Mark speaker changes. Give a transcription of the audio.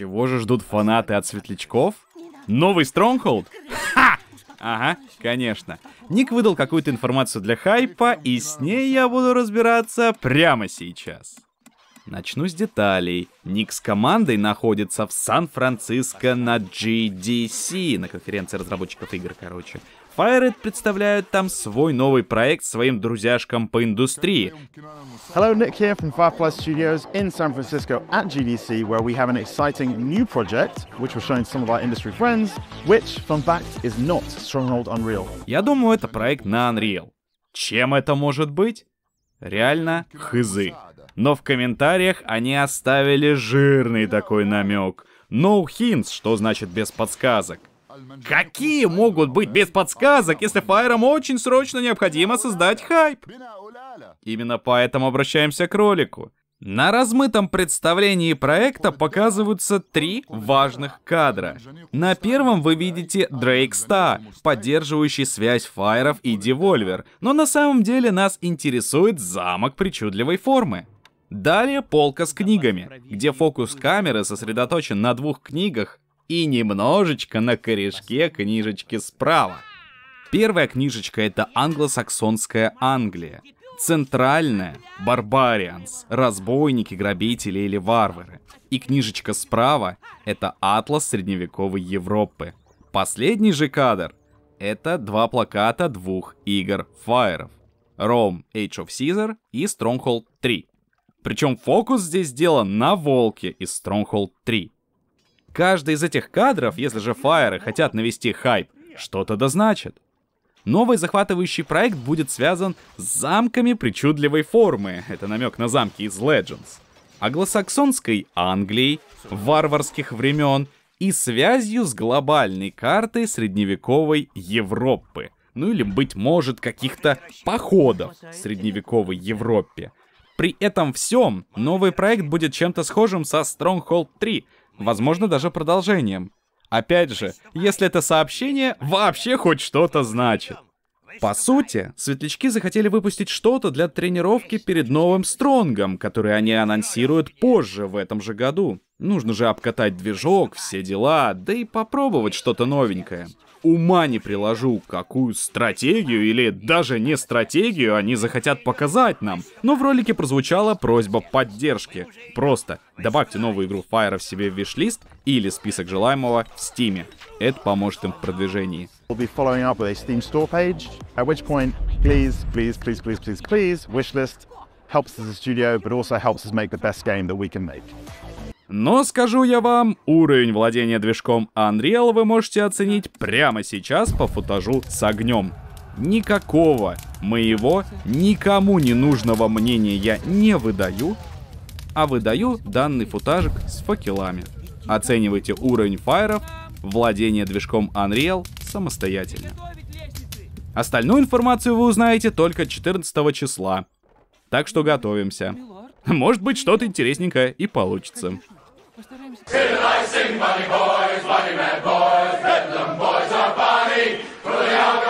Speaker 1: Чего же ждут фанаты от светлячков? Новый Стронгхолд? Ха! Ага, конечно. Ник выдал какую-то информацию для хайпа, и с ней я буду разбираться прямо сейчас. Начну с деталей. Ник с командой находится в Сан-Франциско на GDC, на конференции разработчиков игр, короче. Fired представляют там свой новый проект своим друзьяшкам по индустрии.
Speaker 2: Hello, Nick here from Firefly Studios in San Francisco at GDC, where we have an exciting new project, which we're showing some of our industry friends, which, fun fact, is not Stronghold
Speaker 1: Unreal. Я думаю, это проект на Unreal. Чем это может быть? Реально хызы. Но в комментариях они оставили жирный такой намек. No hints, что значит без подсказок. Какие могут быть без подсказок, если Файрам очень срочно необходимо создать хайп? Именно поэтому обращаемся к ролику. На размытом представлении проекта показываются три важных кадра. На первом вы видите Дрейк Ста, поддерживающий связь Файров и Девольвер, но на самом деле нас интересует замок причудливой формы. Далее полка с книгами, где фокус камеры сосредоточен на двух книгах, и немножечко на корешке книжечки справа. Первая книжечка — это англосаксонская Англия. Центральная — Барбарианс, разбойники, грабители или варвары. И книжечка справа — это атлас средневековой Европы. Последний же кадр — это два плаката двух игр Фаеров. Rome Age of Caesar и Stronghold 3. Причем фокус здесь сделан на волке из Stronghold 3. Каждый из этих кадров, если же фаеры хотят навести хайп, что-то да значит. Новый захватывающий проект будет связан с замками причудливой формы, это намек на замки из Legends, англосаксонской Англии варварских времен и связью с глобальной картой средневековой Европы, ну или, быть может, каких-то походов в средневековой Европе. При этом всем новый проект будет чем-то схожим со Stronghold 3, возможно даже продолжением. Опять же, если это сообщение вообще хоть что-то значит. По сути, светлячки захотели выпустить что-то для тренировки перед новым Стронгом, который они анонсируют позже в этом же году. Нужно же обкатать движок, все дела, да и попробовать что-то новенькое. Ума не приложу, какую стратегию или даже не стратегию они захотят показать нам. Но в ролике прозвучала просьба поддержки. Просто добавьте новую игру Fire в себе в виш или список желаемого в Steam. Это поможет им в продвижении. We'll helps но скажу я вам, уровень владения движком Unreal вы можете оценить прямо сейчас по футажу с огнем. Никакого моего никому не нужного мнения я не выдаю, а выдаю данный футажик с факелами. Оценивайте уровень файров, владение движком Unreal самостоятельно. Остальную информацию вы узнаете только 14 числа. Так что готовимся. Может быть, что-то интересненькое и получится.
Speaker 2: What's Fiddle I sing, bunny boys, bunny mad boys, bedlam boys are bunny, pull the